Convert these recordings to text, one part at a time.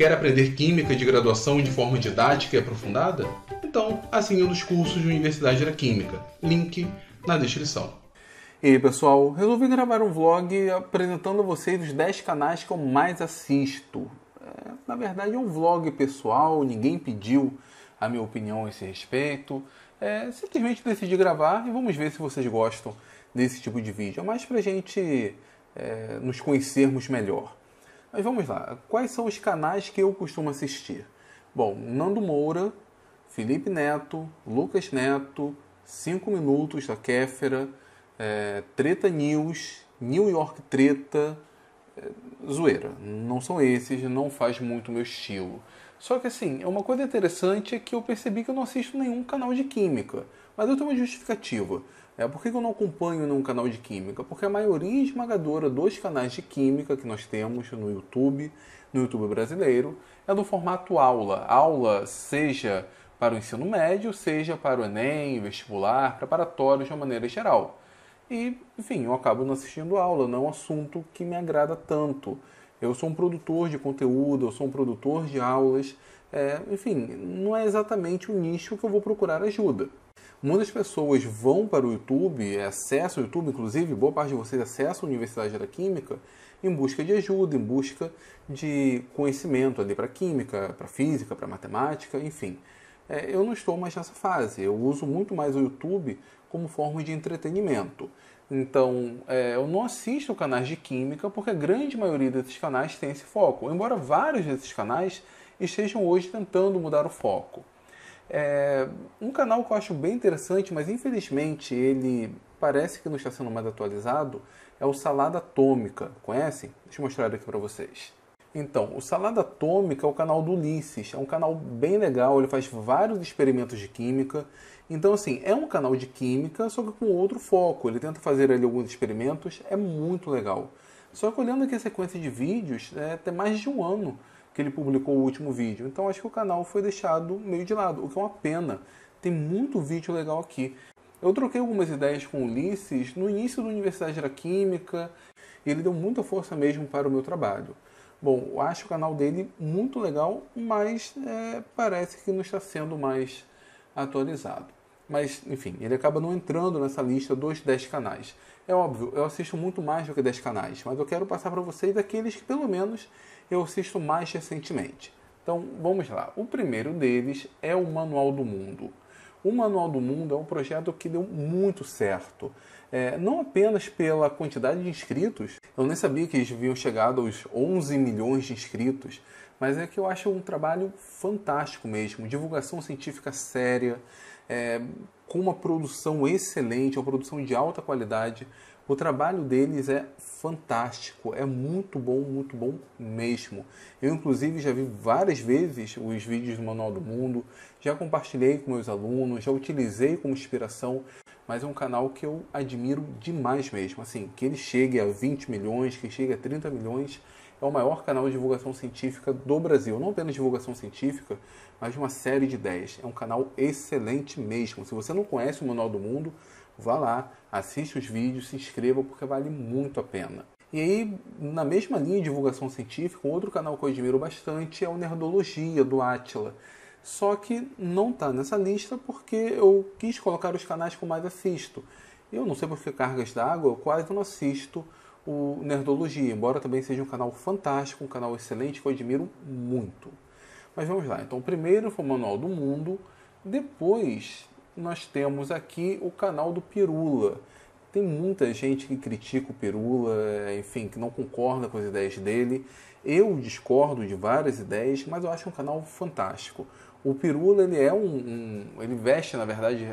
Quer aprender Química de graduação de forma didática e aprofundada? Então, assine um dos cursos de Universidade da Química. Link na descrição. E aí pessoal, resolvi gravar um vlog apresentando a vocês os 10 canais que eu mais assisto. É, na verdade é um vlog pessoal, ninguém pediu a minha opinião a esse respeito. É, simplesmente decidi gravar e vamos ver se vocês gostam desse tipo de vídeo. É mais pra gente é, nos conhecermos melhor. Mas vamos lá, quais são os canais que eu costumo assistir? Bom, Nando Moura, Felipe Neto, Lucas Neto, 5 Minutos da Kéfera, é, Treta News, New York Treta, é, zoeira. Não são esses, não faz muito meu estilo. Só que assim, é uma coisa interessante é que eu percebi que eu não assisto nenhum canal de química. Mas eu tenho uma justificativa. É, por que eu não acompanho num canal de química? Porque a maioria esmagadora dos canais de química que nós temos no YouTube, no YouTube brasileiro, é do formato aula. Aula seja para o ensino médio, seja para o Enem, vestibular, preparatório de uma maneira geral. E, enfim, eu acabo não assistindo aula, não é um assunto que me agrada tanto. Eu sou um produtor de conteúdo, eu sou um produtor de aulas, é, enfim, não é exatamente o nicho que eu vou procurar ajuda. Muitas pessoas vão para o YouTube, é, acessam o YouTube, inclusive boa parte de vocês acessa a Universidade da Química em busca de ajuda, em busca de conhecimento ali para química, para física, para matemática, enfim. É, eu não estou mais nessa fase, eu uso muito mais o YouTube como forma de entretenimento. Então, é, eu não assisto canais de química porque a grande maioria desses canais tem esse foco, embora vários desses canais estejam hoje tentando mudar o foco. É, um canal que eu acho bem interessante, mas infelizmente ele parece que não está sendo mais atualizado, é o Salada Atômica. Conhecem? Deixa eu mostrar aqui para vocês. Então, o Salada Atômica é o canal do Ulisses, é um canal bem legal, ele faz vários experimentos de química. Então, assim, é um canal de química, só que com outro foco. Ele tenta fazer ali alguns experimentos, é muito legal. Só que olhando aqui a sequência de vídeos, é, tem mais de um ano que ele publicou o último vídeo. Então acho que o canal foi deixado meio de lado, o que é uma pena. Tem muito vídeo legal aqui. Eu troquei algumas ideias com o Ulisses no início da Universidade da Química e ele deu muita força mesmo para o meu trabalho. Bom, eu acho o canal dele muito legal, mas é, parece que não está sendo mais atualizado. Mas, enfim, ele acaba não entrando nessa lista dos 10 canais. É óbvio, eu assisto muito mais do que 10 canais, mas eu quero passar para vocês aqueles que pelo menos eu assisto mais recentemente. Então vamos lá. O primeiro deles é o Manual do Mundo. O Manual do Mundo é um projeto que deu muito certo. É, não apenas pela quantidade de inscritos, eu nem sabia que eles haviam chegado aos 11 milhões de inscritos, mas é que eu acho um trabalho fantástico mesmo divulgação científica séria, é, com uma produção excelente, uma produção de alta qualidade. O trabalho deles é fantástico, é muito bom, muito bom mesmo. Eu, inclusive, já vi várias vezes os vídeos do Manual do Mundo, já compartilhei com meus alunos, já utilizei como inspiração, mas é um canal que eu admiro demais mesmo. Assim, que ele chegue a 20 milhões, que chegue a 30 milhões, é o maior canal de divulgação científica do Brasil. Não apenas divulgação científica, mas uma série de ideias. É um canal excelente mesmo. Se você não conhece o Manual do Mundo, vá lá, assista os vídeos, se inscreva, porque vale muito a pena. E aí, na mesma linha de divulgação científica, um outro canal que eu admiro bastante é o Nerdologia, do Atila. Só que não está nessa lista porque eu quis colocar os canais que eu mais assisto. Eu não sei por que cargas d'água, eu quase não assisto o Nerdologia, embora também seja um canal fantástico, um canal excelente que eu admiro muito. Mas vamos lá, então primeiro foi o Manual do Mundo, depois nós temos aqui o canal do Pirula. Tem muita gente que critica o Pirula, enfim, que não concorda com as ideias dele. Eu discordo de várias ideias, mas eu acho um canal fantástico. O Pirula, ele é um, um ele veste, na verdade,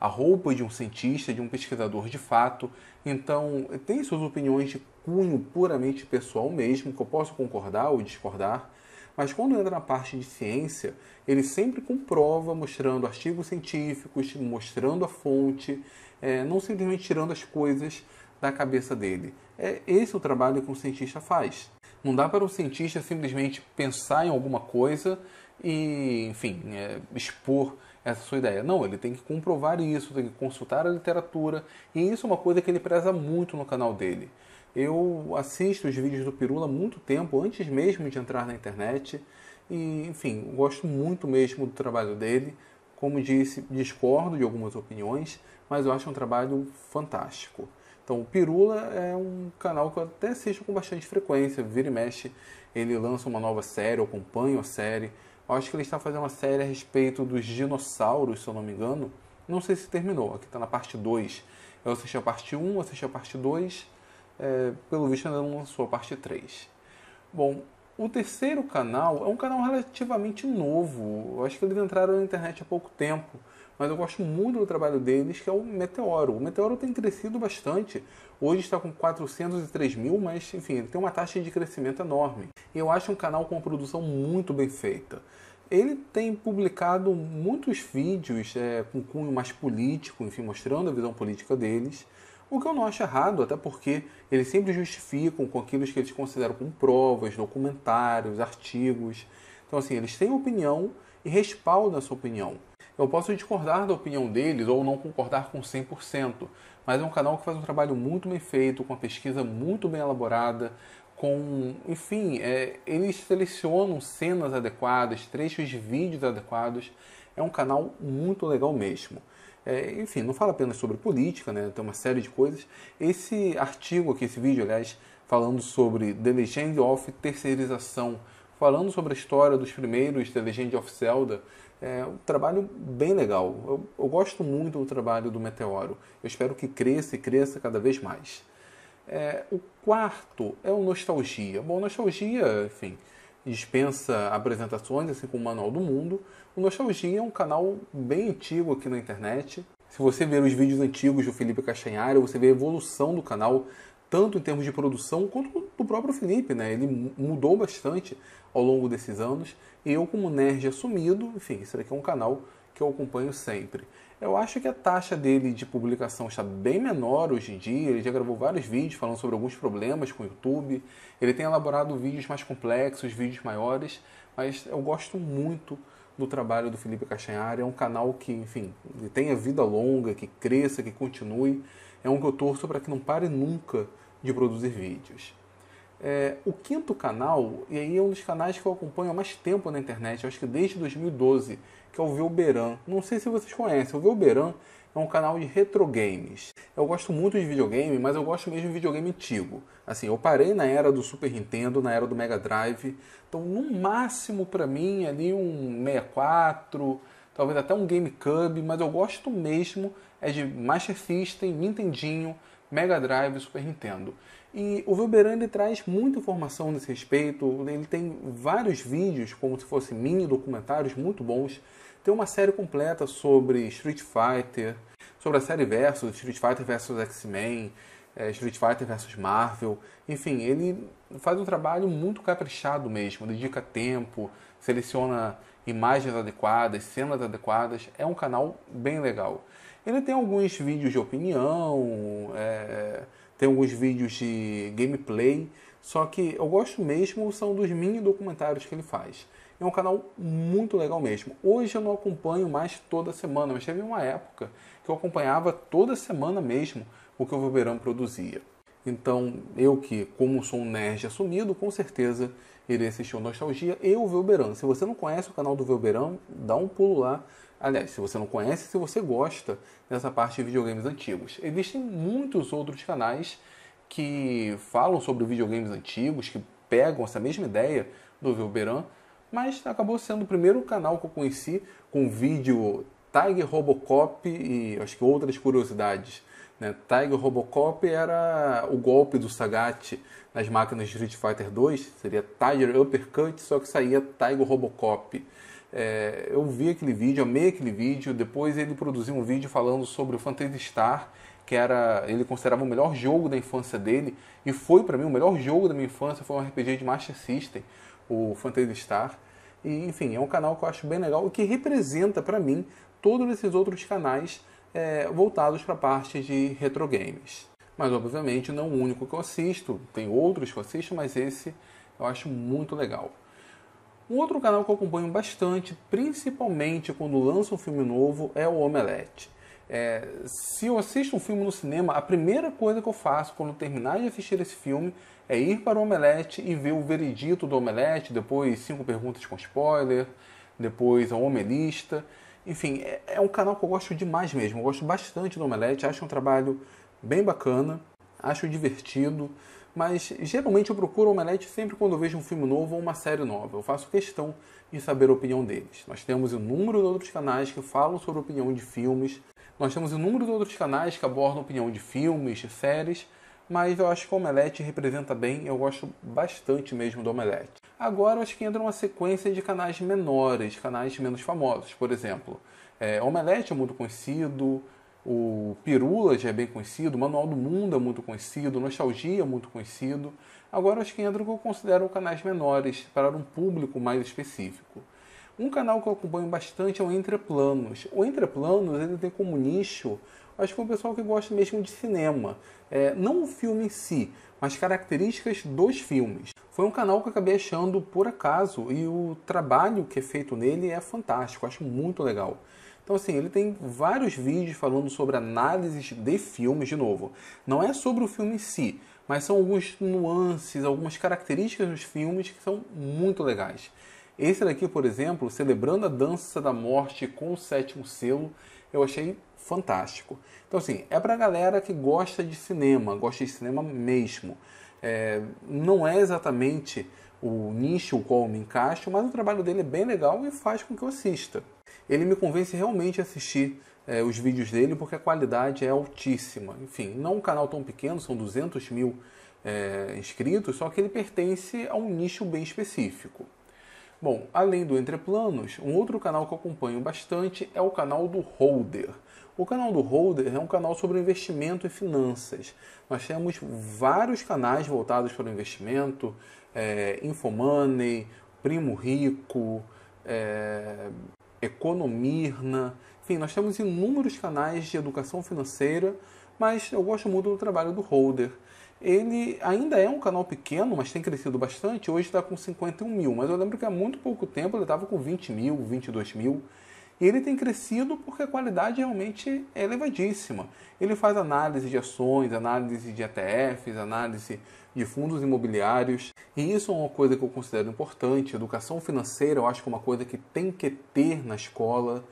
a roupa de um cientista, de um pesquisador de fato. Então, tem suas opiniões de cunho puramente pessoal mesmo, que eu posso concordar ou discordar. Mas quando entra na parte de ciência, ele sempre comprova, mostrando artigos científicos, mostrando a fonte, é, não simplesmente tirando as coisas da cabeça dele. É esse o trabalho que um cientista faz. Não dá para um cientista simplesmente pensar em alguma coisa e, enfim, é, expor essa é sua ideia. Não, ele tem que comprovar isso, tem que consultar a literatura, e isso é uma coisa que ele preza muito no canal dele. Eu assisto os vídeos do Pirula há muito tempo, antes mesmo de entrar na internet, e enfim, gosto muito mesmo do trabalho dele. Como disse, discordo de algumas opiniões, mas eu acho um trabalho fantástico. Então, o Pirula é um canal que eu até assisto com bastante frequência, vira e mexe, ele lança uma nova série, eu acompanho a série eu acho que ele está fazendo uma série a respeito dos dinossauros, se eu não me engano. Não sei se terminou, aqui está na parte 2. Eu assisti a parte 1, um, assisti a parte 2. É, pelo visto ainda não lançou a parte 3. Bom, o terceiro canal é um canal relativamente novo. Eu acho que eles entraram na internet há pouco tempo mas eu gosto muito do trabalho deles, que é o Meteoro. O Meteoro tem crescido bastante. Hoje está com 403 mil, mas enfim, ele tem uma taxa de crescimento enorme. E eu acho um canal com uma produção muito bem feita. Ele tem publicado muitos vídeos é, com cunho mais político, enfim, mostrando a visão política deles. O que eu não acho errado, até porque eles sempre justificam com aquilo que eles consideram como provas, documentários, artigos. Então, assim, eles têm opinião e respaldam essa opinião. Eu posso discordar da opinião deles ou não concordar com 100%, mas é um canal que faz um trabalho muito bem feito, com uma pesquisa muito bem elaborada, com, enfim, é, eles selecionam cenas adequadas, trechos de vídeos adequados. É um canal muito legal mesmo. É, enfim, não fala apenas sobre política, né? tem uma série de coisas. Esse artigo aqui, esse vídeo, aliás, falando sobre The Legend of Terceirização falando sobre a história dos primeiros The Legend of Zelda. É um trabalho bem legal. Eu, eu gosto muito do trabalho do Meteoro. Eu espero que cresça e cresça cada vez mais. É, o quarto é o Nostalgia. Bom, Nostalgia, enfim, dispensa apresentações, assim como o Manual do Mundo. O Nostalgia é um canal bem antigo aqui na internet. Se você ver os vídeos antigos do Felipe Castanhari, você vê a evolução do canal tanto em termos de produção quanto do próprio Felipe, né? Ele mudou bastante ao longo desses anos. E eu, como nerd assumido, enfim, isso daqui é um canal que eu acompanho sempre. Eu acho que a taxa dele de publicação está bem menor hoje em dia. Ele já gravou vários vídeos falando sobre alguns problemas com o YouTube. Ele tem elaborado vídeos mais complexos, vídeos maiores, mas eu gosto muito do trabalho do Felipe Castanhari. É um canal que, enfim, tenha vida longa, que cresça, que continue. É um que eu torço para que não pare nunca de produzir vídeos. É, o quinto canal, e aí é um dos canais que eu acompanho há mais tempo na internet, acho que desde 2012, que é o Velberan. Não sei se vocês conhecem, o Velberan é um canal de retro games. Eu gosto muito de videogame, mas eu gosto mesmo de videogame antigo. Assim, eu parei na era do Super Nintendo, na era do Mega Drive, então no máximo para mim ali um 64, talvez até um GameCube, mas eu gosto mesmo é de Master System, Nintendinho, Mega Drive e Super Nintendo. E o Wilberan traz muita informação nesse respeito, ele tem vários vídeos, como se fossem mini documentários muito bons. Tem uma série completa sobre Street Fighter, sobre a série Versus, Street Fighter versus X-Men, eh, Street Fighter versus Marvel. Enfim, ele faz um trabalho muito caprichado mesmo, dedica tempo, seleciona imagens adequadas, cenas adequadas. É um canal bem legal. Ele tem alguns vídeos de opinião, é, tem alguns vídeos de gameplay, só que eu gosto mesmo são dos mini documentários que ele faz. É um canal muito legal mesmo. Hoje eu não acompanho mais toda semana, mas teve uma época que eu acompanhava toda semana mesmo o que o Verão produzia. Então, eu que, como sou um nerd assumido, com certeza irei assistir o Nostalgia e o Velberão. Se você não conhece o canal do Velberão, dá um pulo lá, Aliás, se você não conhece, se você gosta dessa parte de videogames antigos, existem muitos outros canais que falam sobre videogames antigos, que pegam essa mesma ideia do Velberan, mas acabou sendo o primeiro canal que eu conheci com vídeo Tiger Robocop e acho que outras curiosidades. Né? Tiger Robocop era o golpe do Sagat nas máquinas de Street Fighter 2, seria Tiger Uppercut, só que saía Tiger Robocop. É, eu vi aquele vídeo, amei aquele vídeo. Depois ele produziu um vídeo falando sobre o Phantasy Star, que era ele considerava o melhor jogo da infância dele e foi para mim o melhor jogo da minha infância. Foi um RPG de Master System, o Phantasy Star. E enfim, é um canal que eu acho bem legal e que representa para mim todos esses outros canais é, voltados para a parte de retro games. Mas obviamente não o único que eu assisto, tem outros que eu assisto, mas esse eu acho muito legal. Um outro canal que eu acompanho bastante, principalmente quando lança um filme novo, é o Omelete. É, se eu assisto um filme no cinema, a primeira coisa que eu faço quando terminar de assistir esse filme é ir para o Omelete e ver o veredito do Omelete, depois cinco perguntas com spoiler, depois a Omelista. Enfim, é, é um canal que eu gosto demais mesmo. Eu gosto bastante do Omelete, acho um trabalho bem bacana, acho divertido mas geralmente eu procuro o Omelete sempre quando eu vejo um filme novo ou uma série nova. Eu faço questão de saber a opinião deles. Nós temos inúmeros outros canais que falam sobre opinião de filmes, nós temos inúmeros outros canais que abordam opinião de filmes, de séries, mas eu acho que o Omelete representa bem, eu gosto bastante mesmo do Omelete. Agora acho que entra uma sequência de canais menores, canais menos famosos, por exemplo. É, Omelete é muito conhecido, o Pirula já é bem conhecido, o Manual do Mundo é muito conhecido, Nostalgia é muito conhecido. Agora acho que o que eu considero canais menores, para um público mais específico. Um canal que eu acompanho bastante é o Entreplanos. O Entreplanos ele tem como nicho, acho que o pessoal que gosta mesmo de cinema. É, não o filme em si, mas características dos filmes. Foi um canal que eu acabei achando por acaso e o trabalho que é feito nele é fantástico, acho muito legal. Então, assim, ele tem vários vídeos falando sobre análises de filmes, de novo. Não é sobre o filme em si, mas são alguns nuances, algumas características dos filmes que são muito legais. Esse daqui, por exemplo, Celebrando a Dança da Morte com o Sétimo Selo, eu achei fantástico. Então, assim, é pra galera que gosta de cinema, gosta de cinema mesmo. É, não é exatamente o nicho o qual eu me encaixo, mas o trabalho dele é bem legal e faz com que eu assista ele me convence realmente a assistir é, os vídeos dele porque a qualidade é altíssima. Enfim, não um canal tão pequeno, são 200 mil é, inscritos, só que ele pertence a um nicho bem específico. Bom, além do Entreplanos, um outro canal que eu acompanho bastante é o canal do Holder. O canal do Holder é um canal sobre investimento e finanças. Nós temos vários canais voltados para o investimento, é, Infomoney, Primo Rico, é, Economirna, né? enfim, nós temos inúmeros canais de educação financeira, mas eu gosto muito do trabalho do Holder. Ele ainda é um canal pequeno, mas tem crescido bastante. Hoje está com 51 mil, mas eu lembro que há muito pouco tempo ele estava com 20 mil, 22 mil. E ele tem crescido porque a qualidade realmente é elevadíssima. Ele faz análise de ações, análise de ETFs, análise de fundos imobiliários. E isso é uma coisa que eu considero importante. Educação financeira eu acho que é uma coisa que tem que ter na escola.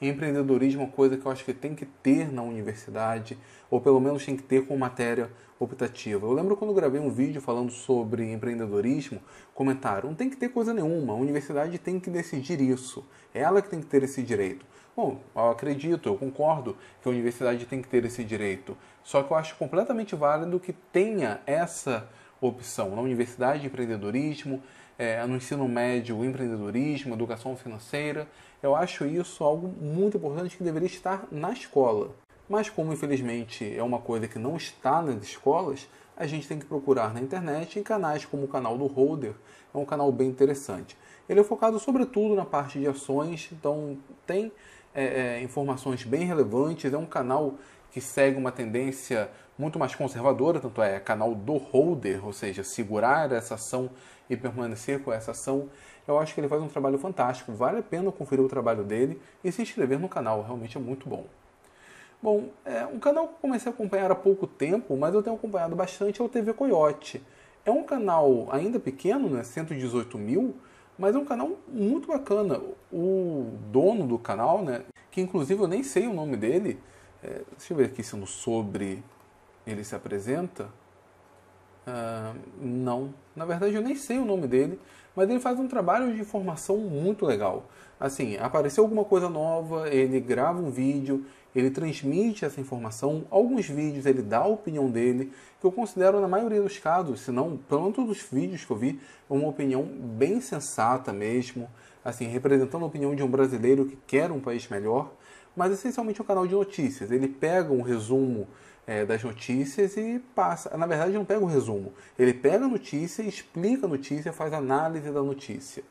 Empreendedorismo é uma coisa que eu acho que tem que ter na universidade, ou pelo menos tem que ter como matéria optativa. Eu lembro quando gravei um vídeo falando sobre empreendedorismo, comentaram: não tem que ter coisa nenhuma, a universidade tem que decidir isso, é ela que tem que ter esse direito. Bom, eu acredito, eu concordo que a universidade tem que ter esse direito, só que eu acho completamente válido que tenha essa opção na universidade de empreendedorismo é, no ensino médio, empreendedorismo, educação financeira. Eu acho isso algo muito importante que deveria estar na escola. Mas como infelizmente é uma coisa que não está nas escolas, a gente tem que procurar na internet em canais como o canal do Holder, é um canal bem interessante. Ele é focado sobretudo na parte de ações, então tem é, é, informações bem relevantes, é um canal que segue uma tendência muito mais conservadora, tanto é canal do holder, ou seja, segurar essa ação e permanecer com essa ação. Eu acho que ele faz um trabalho fantástico, vale a pena conferir o trabalho dele e se inscrever no canal, realmente é muito bom. Bom, é um canal que eu comecei a acompanhar há pouco tempo, mas eu tenho acompanhado bastante é o TV Coyote. É um canal ainda pequeno, né, 118 mil, mas é um canal muito bacana. O dono do canal, né, que inclusive eu nem sei o nome dele, é, deixa eu ver aqui se no sobre ele se apresenta? Ah, não. Na verdade, eu nem sei o nome dele, mas ele faz um trabalho de informação muito legal. Assim, apareceu alguma coisa nova, ele grava um vídeo, ele transmite essa informação, alguns vídeos ele dá a opinião dele, que eu considero na maioria dos casos, se não todos dos vídeos que eu vi, uma opinião bem sensata mesmo, assim, representando a opinião de um brasileiro que quer um país melhor, mas essencialmente é um canal de notícias. Ele pega um resumo é, das notícias e passa. Na verdade, não pega o resumo. Ele pega a notícia, explica a notícia, faz análise da notícia.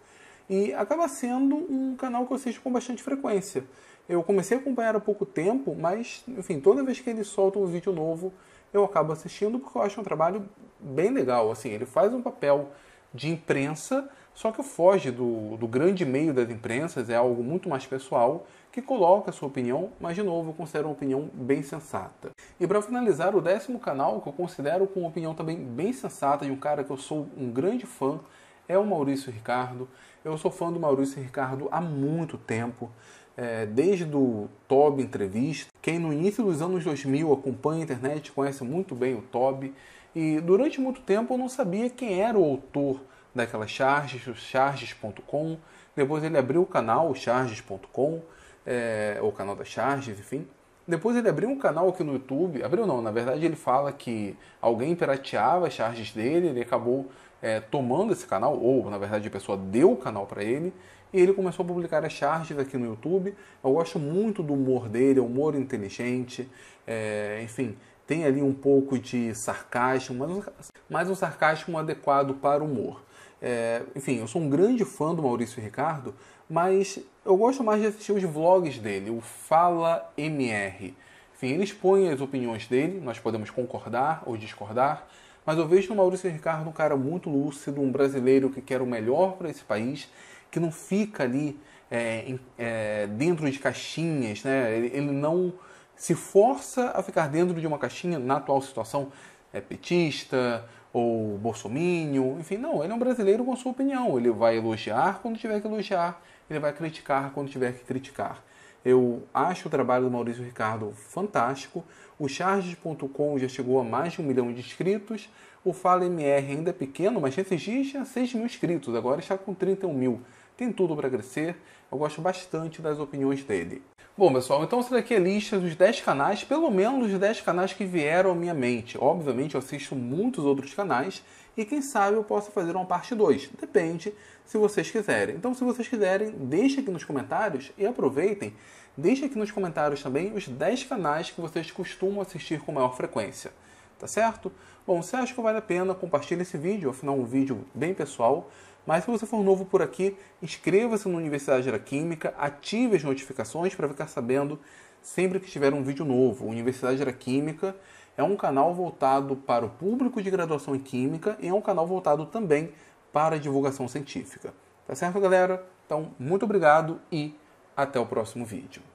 E acaba sendo um canal que eu assisto com bastante frequência. Eu comecei a acompanhar há pouco tempo, mas, enfim, toda vez que ele solta um vídeo novo, eu acabo assistindo porque eu acho um trabalho bem legal. Assim, ele faz um papel de imprensa, só que foge do, do grande meio das imprensas, é algo muito mais pessoal que coloca sua opinião, mas de novo eu considero uma opinião bem sensata. E para finalizar, o décimo canal que eu considero com uma opinião também bem sensata de um cara que eu sou um grande fã é o Maurício Ricardo. Eu sou fã do Maurício Ricardo há muito tempo, é, desde o Tob Entrevista. Quem no início dos anos 2000 acompanha a internet conhece muito bem o Tob. E durante muito tempo eu não sabia quem era o autor daquelas charges, o charges.com. Depois ele abriu o canal charges.com é, ou canal das charges, enfim. Depois ele abriu um canal aqui no YouTube, abriu não, na verdade ele fala que alguém pirateava as charges dele, ele acabou é, tomando esse canal, ou na verdade a pessoa deu o canal para ele, e ele começou a publicar as charges aqui no YouTube. Eu gosto muito do humor dele, é um humor inteligente, é, enfim, tem ali um pouco de sarcasmo, mas um, mas um sarcasmo adequado para o humor. É, enfim, eu sou um grande fã do Maurício Ricardo, mas eu gosto mais de assistir os vlogs dele, o Fala MR. Enfim, ele expõe as opiniões dele, nós podemos concordar ou discordar, mas eu vejo no Maurício Ricardo um cara muito lúcido, um brasileiro que quer o melhor para esse país, que não fica ali é, é, dentro de caixinhas, né? ele, ele não se força a ficar dentro de uma caixinha na atual situação é petista, ou bolsomínio, enfim, não, ele é um brasileiro com a sua opinião, ele vai elogiar quando tiver que elogiar, ele vai criticar quando tiver que criticar. Eu acho o trabalho do Maurício Ricardo fantástico. O Charges.com já chegou a mais de um milhão de inscritos. O Fala MR ainda é pequeno, mas esses dias tinha 6 mil inscritos, agora está com 31 mil. Tem tudo para crescer. Eu gosto bastante das opiniões dele. Bom, pessoal, então essa daqui é a lista dos 10 canais, pelo menos os 10 canais que vieram à minha mente. Obviamente eu assisto muitos outros canais e quem sabe eu possa fazer uma parte 2. Depende se vocês quiserem. Então, se vocês quiserem, deixem aqui nos comentários e aproveitem. Deixem aqui nos comentários também os 10 canais que vocês costumam assistir com maior frequência. Tá certo? Bom, se acha que vale a pena, compartilhe esse vídeo, afinal é um vídeo bem pessoal mas se você for novo por aqui, inscreva-se na Universidade da Química, ative as notificações para ficar sabendo sempre que tiver um vídeo novo. Universidade da Química é um canal voltado para o público de graduação em Química e é um canal voltado também para a divulgação científica. Tá certo, galera? Então, muito obrigado e até o próximo vídeo.